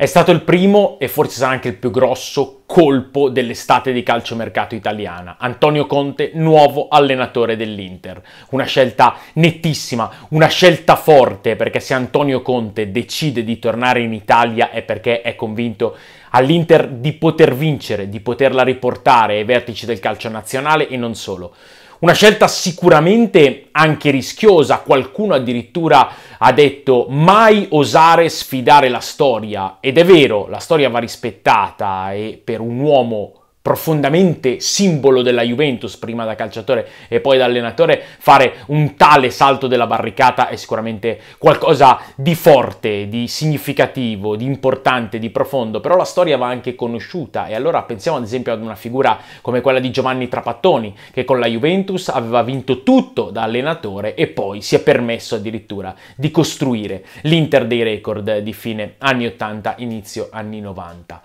È stato il primo e forse sarà anche il più grosso colpo dell'estate di calciomercato italiana. Antonio Conte, nuovo allenatore dell'Inter. Una scelta nettissima, una scelta forte, perché se Antonio Conte decide di tornare in Italia è perché è convinto all'Inter di poter vincere, di poterla riportare ai vertici del calcio nazionale e non solo. Una scelta sicuramente anche rischiosa, qualcuno addirittura ha detto mai osare sfidare la storia ed è vero, la storia va rispettata e per un uomo profondamente simbolo della Juventus, prima da calciatore e poi da allenatore, fare un tale salto della barricata è sicuramente qualcosa di forte, di significativo, di importante, di profondo, però la storia va anche conosciuta e allora pensiamo ad esempio ad una figura come quella di Giovanni Trapattoni, che con la Juventus aveva vinto tutto da allenatore e poi si è permesso addirittura di costruire l'Inter dei record di fine anni 80, inizio anni 90.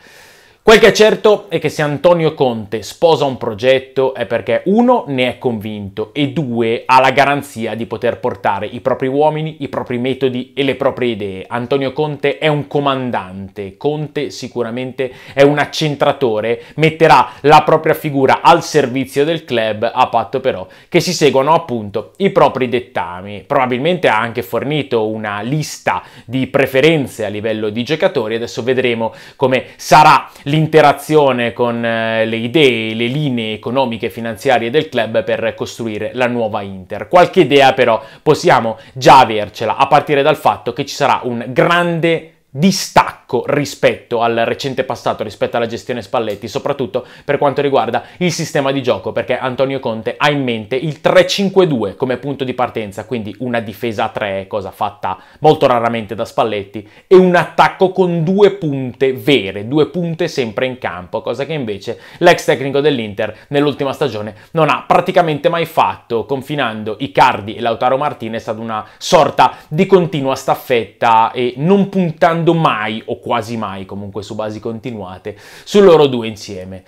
Quel che è certo è che se Antonio Conte sposa un progetto è perché uno ne è convinto e due ha la garanzia di poter portare i propri uomini, i propri metodi e le proprie idee. Antonio Conte è un comandante, Conte sicuramente è un accentratore, metterà la propria figura al servizio del club a patto però che si seguano appunto i propri dettami. Probabilmente ha anche fornito una lista di preferenze a livello di giocatori, adesso vedremo come sarà l'interazione con eh, le idee, le linee economiche e finanziarie del club per costruire la nuova Inter. Qualche idea però possiamo già avercela, a partire dal fatto che ci sarà un grande distacco rispetto al recente passato, rispetto alla gestione Spalletti, soprattutto per quanto riguarda il sistema di gioco, perché Antonio Conte ha in mente il 3-5-2 come punto di partenza, quindi una difesa a 3, cosa fatta molto raramente da Spalletti, e un attacco con due punte vere, due punte sempre in campo, cosa che invece l'ex tecnico dell'Inter nell'ultima stagione non ha praticamente mai fatto, confinando Icardi e Lautaro Martinez ad una sorta di continua staffetta e non puntando mai o quasi mai comunque su basi continuate su loro due insieme.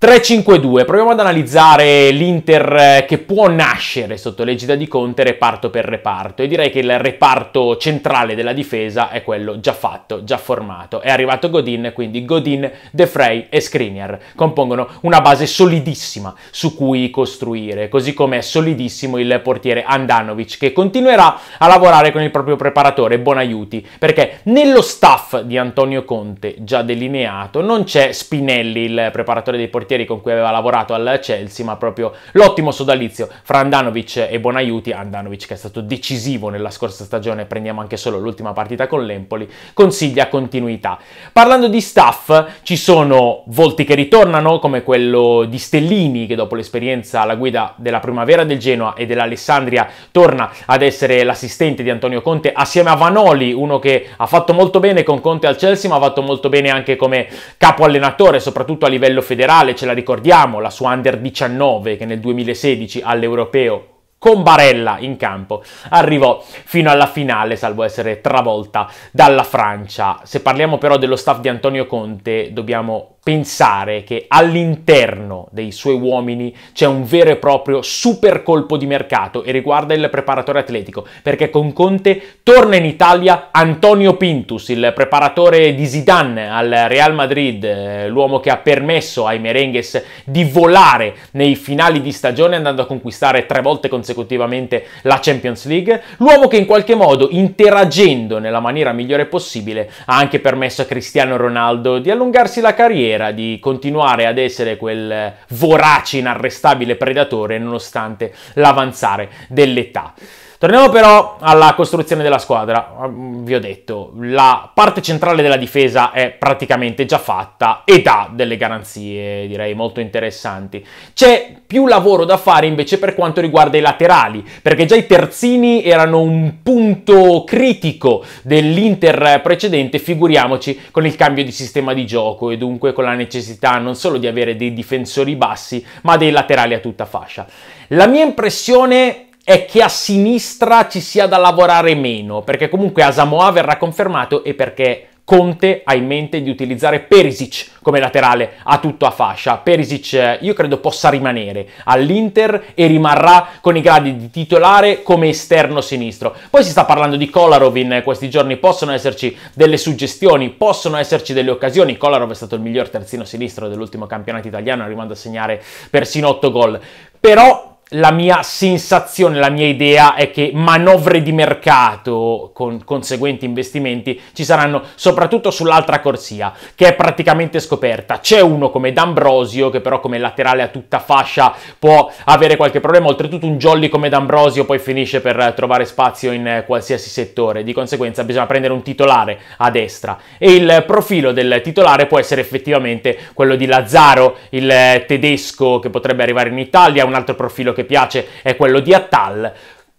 3-5-2, proviamo ad analizzare l'Inter eh, che può nascere sotto l'egida di Conte reparto per reparto e direi che il reparto centrale della difesa è quello già fatto, già formato. È arrivato Godin, quindi Godin, De Frey e Skriniar compongono una base solidissima su cui costruire, così come è solidissimo il portiere Andanovic che continuerà a lavorare con il proprio preparatore Bonaiuti, perché nello staff di Antonio Conte già delineato non c'è Spinelli, il preparatore dei portieri portieri con cui aveva lavorato al Chelsea, ma proprio l'ottimo sodalizio fra Andanovic e Bonaiuti, Andanovic che è stato decisivo nella scorsa stagione, prendiamo anche solo l'ultima partita con l'Empoli, consiglia continuità. Parlando di staff, ci sono volti che ritornano, come quello di Stellini, che dopo l'esperienza alla guida della primavera del Genoa e dell'Alessandria torna ad essere l'assistente di Antonio Conte, assieme a Vanoli, uno che ha fatto molto bene con Conte al Chelsea, ma ha fatto molto bene anche come capo allenatore, soprattutto a livello federale, ce la ricordiamo, la sua Under 19 che nel 2016 all'Europeo con Barella in campo arrivò fino alla finale salvo essere travolta dalla Francia. Se parliamo però dello staff di Antonio Conte dobbiamo pensare che all'interno dei suoi uomini c'è un vero e proprio super colpo di mercato e riguarda il preparatore atletico, perché con Conte torna in Italia Antonio Pintus, il preparatore di Zidane al Real Madrid, eh, l'uomo che ha permesso ai Merengues di volare nei finali di stagione andando a conquistare tre volte consecutivamente la Champions League, l'uomo che in qualche modo interagendo nella maniera migliore possibile ha anche permesso a Cristiano Ronaldo di allungarsi la carriera era di continuare ad essere quel vorace inarrestabile predatore nonostante l'avanzare dell'età. Torniamo però alla costruzione della squadra. Vi ho detto, la parte centrale della difesa è praticamente già fatta ed ha delle garanzie, direi, molto interessanti. C'è più lavoro da fare invece per quanto riguarda i laterali, perché già i terzini erano un punto critico dell'Inter precedente, figuriamoci con il cambio di sistema di gioco e dunque con la necessità non solo di avere dei difensori bassi, ma dei laterali a tutta fascia. La mia impressione è che a sinistra ci sia da lavorare meno, perché comunque Asamoa verrà confermato e perché Conte ha in mente di utilizzare Perisic come laterale a tutto a fascia. Perisic eh, io credo possa rimanere all'Inter e rimarrà con i gradi di titolare come esterno sinistro. Poi si sta parlando di Kolarov in questi giorni, possono esserci delle suggestioni, possono esserci delle occasioni. Kolarov è stato il miglior terzino sinistro dell'ultimo campionato italiano, arrivando a segnare persino 8 gol. Però la mia sensazione, la mia idea è che manovre di mercato con conseguenti investimenti ci saranno soprattutto sull'altra corsia, che è praticamente scoperta. C'è uno come D'Ambrosio, che però come laterale a tutta fascia può avere qualche problema. Oltretutto un jolly come D'Ambrosio poi finisce per trovare spazio in qualsiasi settore, di conseguenza bisogna prendere un titolare a destra. E il profilo del titolare può essere effettivamente quello di Lazzaro, il tedesco che potrebbe arrivare in Italia, un altro profilo che che piace è quello di Attal,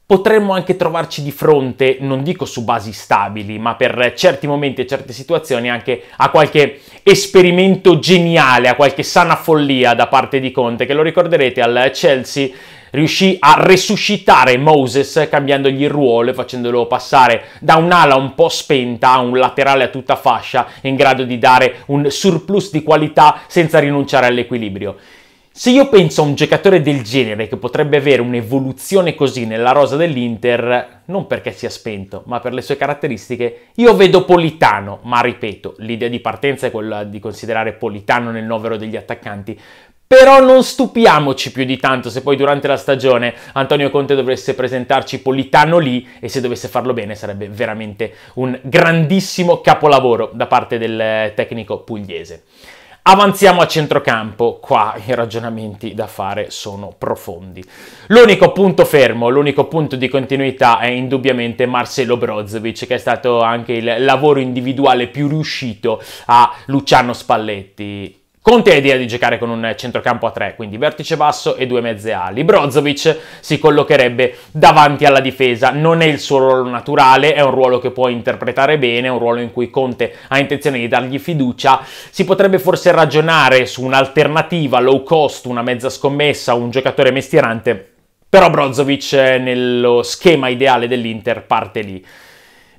potremmo anche trovarci di fronte, non dico su basi stabili, ma per certi momenti e certe situazioni anche a qualche esperimento geniale, a qualche sana follia da parte di Conte, che lo ricorderete al Chelsea riuscì a resuscitare Moses cambiandogli il ruolo e facendolo passare da un'ala un po' spenta a un laterale a tutta fascia in grado di dare un surplus di qualità senza rinunciare all'equilibrio. Se io penso a un giocatore del genere che potrebbe avere un'evoluzione così nella rosa dell'Inter, non perché sia spento, ma per le sue caratteristiche, io vedo Politano, ma ripeto, l'idea di partenza è quella di considerare Politano nel novero degli attaccanti, però non stupiamoci più di tanto se poi durante la stagione Antonio Conte dovesse presentarci Politano lì e se dovesse farlo bene sarebbe veramente un grandissimo capolavoro da parte del eh, tecnico pugliese. Avanziamo a centrocampo, qua i ragionamenti da fare sono profondi. L'unico punto fermo, l'unico punto di continuità è indubbiamente Marcelo Brozovic, che è stato anche il lavoro individuale più riuscito a Luciano Spalletti Conte ha idea di giocare con un centrocampo a tre, quindi vertice basso e due mezze ali. Brozovic si collocherebbe davanti alla difesa, non è il suo ruolo naturale, è un ruolo che può interpretare bene, è un ruolo in cui Conte ha intenzione di dargli fiducia. Si potrebbe forse ragionare su un'alternativa low cost, una mezza scommessa, un giocatore mestierante, però Brozovic eh, nello schema ideale dell'Inter parte lì.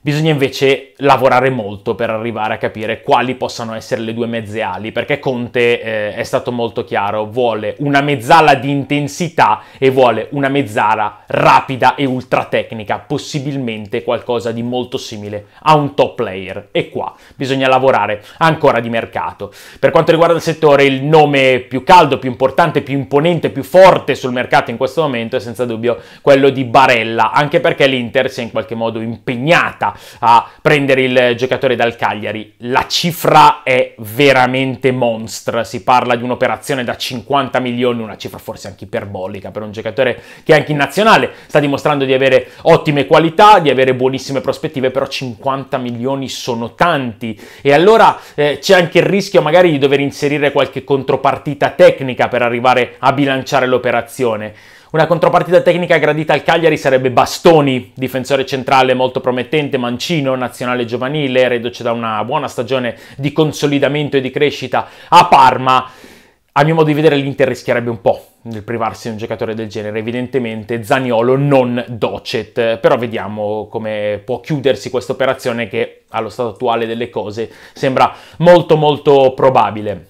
Bisogna invece lavorare molto per arrivare a capire quali possano essere le due mezze ali, perché Conte eh, è stato molto chiaro, vuole una mezzala di intensità e vuole una mezzala rapida e ultra tecnica, possibilmente qualcosa di molto simile a un top player. E qua bisogna lavorare ancora di mercato. Per quanto riguarda il settore, il nome più caldo, più importante, più imponente, più forte sul mercato in questo momento è senza dubbio quello di Barella, anche perché l'Inter si è in qualche modo impegnata a prendere il giocatore dal Cagliari. La cifra è veramente monstra, si parla di un'operazione da 50 milioni, una cifra forse anche iperbolica per un giocatore che anche in nazionale sta dimostrando di avere ottime qualità, di avere buonissime prospettive, però 50 milioni sono tanti e allora eh, c'è anche il rischio magari di dover inserire qualche contropartita tecnica per arrivare a bilanciare l'operazione. Una contropartita tecnica gradita al Cagliari sarebbe Bastoni, difensore centrale molto promettente, mancino, nazionale giovanile, reduce da una buona stagione di consolidamento e di crescita a Parma. A mio modo di vedere l'Inter rischierebbe un po' nel privarsi di un giocatore del genere, evidentemente Zaniolo non docet, però vediamo come può chiudersi questa operazione che allo stato attuale delle cose sembra molto molto probabile.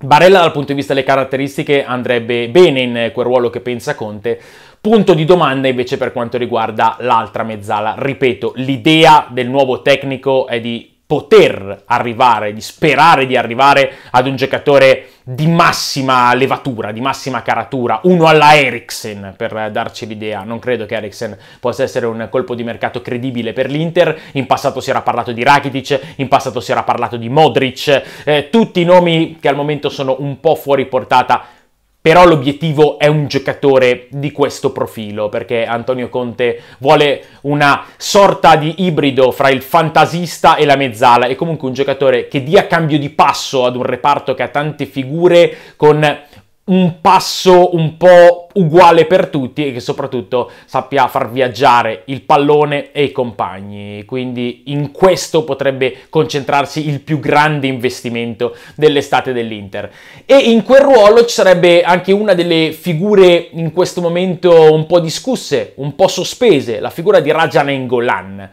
Barella dal punto di vista delle caratteristiche andrebbe bene in quel ruolo che pensa Conte, Punto di domanda invece per quanto riguarda l'altra mezzala. Ripeto, l'idea del nuovo tecnico è di poter arrivare, di sperare di arrivare ad un giocatore di massima levatura, di massima caratura, uno alla Eriksen per darci l'idea. Non credo che Eriksen possa essere un colpo di mercato credibile per l'Inter. In passato si era parlato di Rakitic, in passato si era parlato di Modric, eh, tutti i nomi che al momento sono un po' fuori portata però l'obiettivo è un giocatore di questo profilo, perché Antonio Conte vuole una sorta di ibrido fra il fantasista e la mezzala, e comunque un giocatore che dia cambio di passo ad un reparto che ha tante figure con un passo un po' uguale per tutti e che soprattutto sappia far viaggiare il pallone e i compagni. Quindi in questo potrebbe concentrarsi il più grande investimento dell'estate dell'Inter. E in quel ruolo ci sarebbe anche una delle figure in questo momento un po' discusse, un po' sospese, la figura di Rajan Engolan.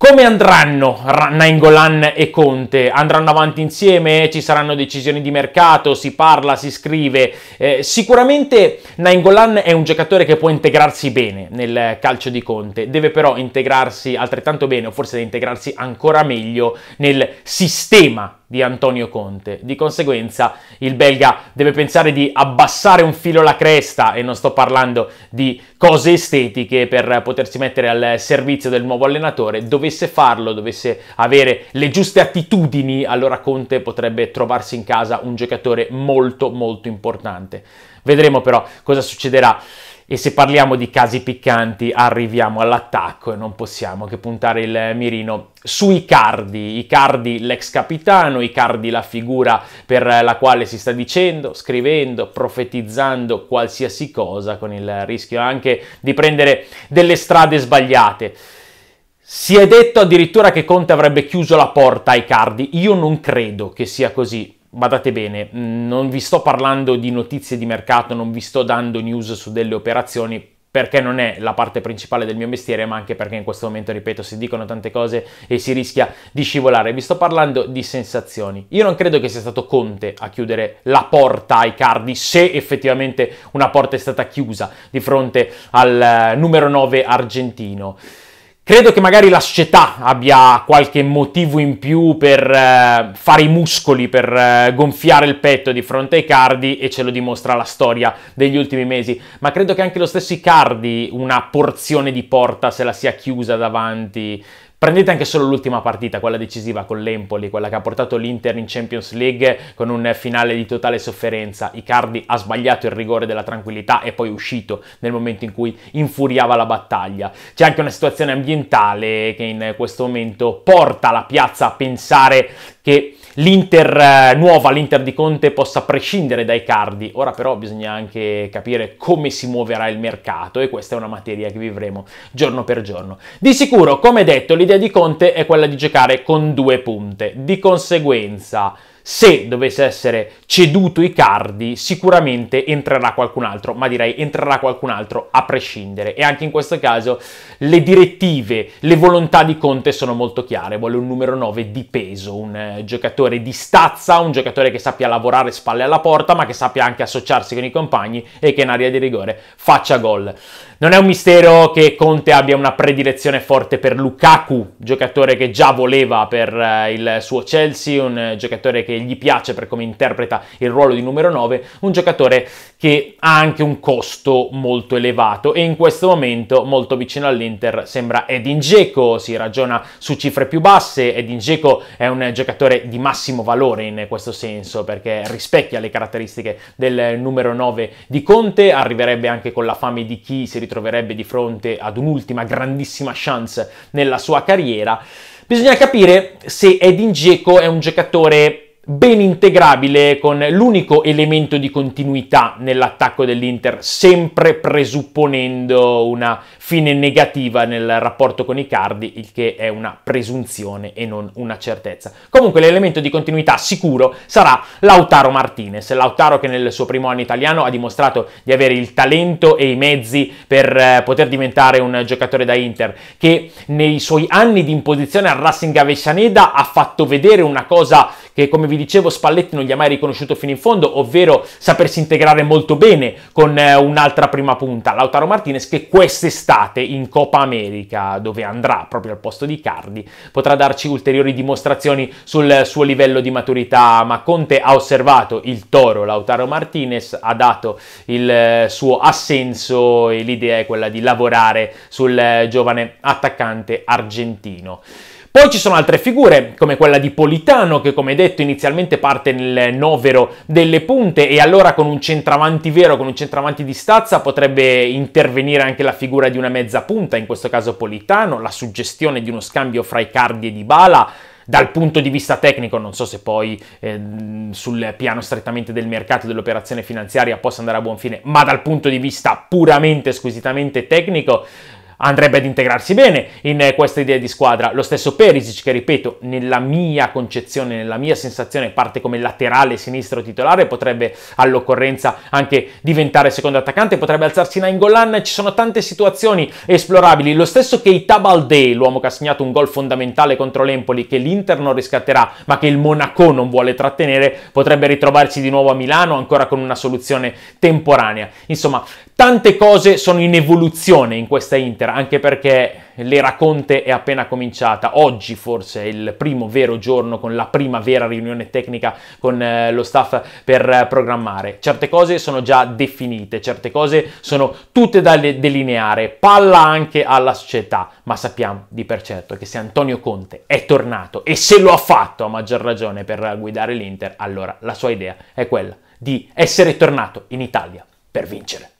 Come andranno Nainggolan e Conte? Andranno avanti insieme? Ci saranno decisioni di mercato? Si parla, si scrive? Eh, sicuramente Nainggolan è un giocatore che può integrarsi bene nel calcio di Conte, deve però integrarsi altrettanto bene o forse deve integrarsi ancora meglio nel sistema di Antonio Conte. Di conseguenza il belga deve pensare di abbassare un filo la cresta e non sto parlando di cose estetiche per potersi mettere al servizio del nuovo allenatore. Dovesse farlo, dovesse avere le giuste attitudini, allora Conte potrebbe trovarsi in casa un giocatore molto molto importante. Vedremo però cosa succederà e se parliamo di casi piccanti arriviamo all'attacco e non possiamo che puntare il mirino su Icardi, Icardi l'ex capitano, Icardi la figura per la quale si sta dicendo, scrivendo, profetizzando qualsiasi cosa con il rischio anche di prendere delle strade sbagliate. Si è detto addirittura che Conte avrebbe chiuso la porta ai Cardi. Io non credo che sia così. Badate bene, non vi sto parlando di notizie di mercato, non vi sto dando news su delle operazioni, perché non è la parte principale del mio mestiere, ma anche perché in questo momento, ripeto, si dicono tante cose e si rischia di scivolare. Vi sto parlando di sensazioni. Io non credo che sia stato Conte a chiudere la porta ai cardi, se effettivamente una porta è stata chiusa di fronte al eh, numero 9 argentino. Credo che magari la società abbia qualche motivo in più per eh, fare i muscoli, per eh, gonfiare il petto di fronte ai Cardi e ce lo dimostra la storia degli ultimi mesi, ma credo che anche lo stesso Icardi una porzione di porta se la sia chiusa davanti Prendete anche solo l'ultima partita, quella decisiva con l'Empoli, quella che ha portato l'Inter in Champions League con un finale di totale sofferenza. Icardi ha sbagliato il rigore della tranquillità e poi è uscito nel momento in cui infuriava la battaglia. C'è anche una situazione ambientale che in questo momento porta la piazza a pensare che l'Inter eh, nuova, l'Inter di Conte possa prescindere dai cardi. Ora però bisogna anche capire come si muoverà il mercato e questa è una materia che vivremo giorno per giorno. Di sicuro, come detto, l'idea di Conte è quella di giocare con due punte. Di conseguenza se dovesse essere ceduto Icardi sicuramente entrerà qualcun altro, ma direi entrerà qualcun altro a prescindere e anche in questo caso le direttive, le volontà di Conte sono molto chiare, vuole un numero 9 di peso, un eh, giocatore di stazza, un giocatore che sappia lavorare spalle alla porta ma che sappia anche associarsi con i compagni e che in area di rigore faccia gol. Non è un mistero che Conte abbia una predilezione forte per Lukaku, giocatore che già voleva per eh, il suo Chelsea, un giocatore che gli piace per come interpreta il ruolo di numero 9, un giocatore che ha anche un costo molto elevato e in questo momento molto vicino all'Inter sembra Edin Dzeko, si ragiona su cifre più basse, Edin Dzeko è un giocatore di massimo valore in questo senso perché rispecchia le caratteristiche del numero 9 di Conte, arriverebbe anche con la fame di chi si ritrova troverebbe di fronte ad un'ultima grandissima chance nella sua carriera. Bisogna capire se Edin Dzeko è un giocatore ben integrabile con l'unico elemento di continuità nell'attacco dell'Inter, sempre presupponendo una fine negativa nel rapporto con i Cardi, il che è una presunzione e non una certezza. Comunque l'elemento di continuità sicuro sarà Lautaro Martinez, Lautaro che nel suo primo anno italiano ha dimostrato di avere il talento e i mezzi per eh, poter diventare un giocatore da Inter, che nei suoi anni di imposizione al Racing Avellaneda ha fatto vedere una cosa che come vi dicevo Spalletti non gli ha mai riconosciuto fino in fondo, ovvero sapersi integrare molto bene con eh, un'altra prima punta, Lautaro Martinez, che quest'estate in Coppa America, dove andrà proprio al posto di Cardi, potrà darci ulteriori dimostrazioni sul suo livello di maturità, ma Conte ha osservato il toro Lautaro Martinez, ha dato il eh, suo assenso e l'idea è quella di lavorare sul eh, giovane attaccante argentino. Poi ci sono altre figure, come quella di Politano, che come detto inizialmente parte nel novero delle punte e allora con un centravanti vero, con un centravanti di stazza, potrebbe intervenire anche la figura di una mezza punta, in questo caso Politano, la suggestione di uno scambio fra Icardi e Dybala, dal punto di vista tecnico, non so se poi eh, sul piano strettamente del mercato e dell'operazione finanziaria possa andare a buon fine, ma dal punto di vista puramente, squisitamente tecnico, andrebbe ad integrarsi bene in eh, questa idea di squadra. Lo stesso Perisic che, ripeto, nella mia concezione, nella mia sensazione, parte come laterale sinistro titolare, potrebbe all'occorrenza anche diventare secondo attaccante, potrebbe alzarsi in Angolan, ci sono tante situazioni esplorabili. Lo stesso che Itabaldé, l'uomo che ha segnato un gol fondamentale contro l'Empoli, che l'Inter non riscatterà, ma che il Monaco non vuole trattenere, potrebbe ritrovarsi di nuovo a Milano ancora con una soluzione temporanea. Insomma, Tante cose sono in evoluzione in questa Inter, anche perché l'era Conte è appena cominciata. Oggi forse è il primo vero giorno con la prima vera riunione tecnica con eh, lo staff per eh, programmare. Certe cose sono già definite, certe cose sono tutte da delineare. Palla anche alla società, ma sappiamo di per certo che se Antonio Conte è tornato e se lo ha fatto a maggior ragione per guidare l'Inter, allora la sua idea è quella di essere tornato in Italia per vincere.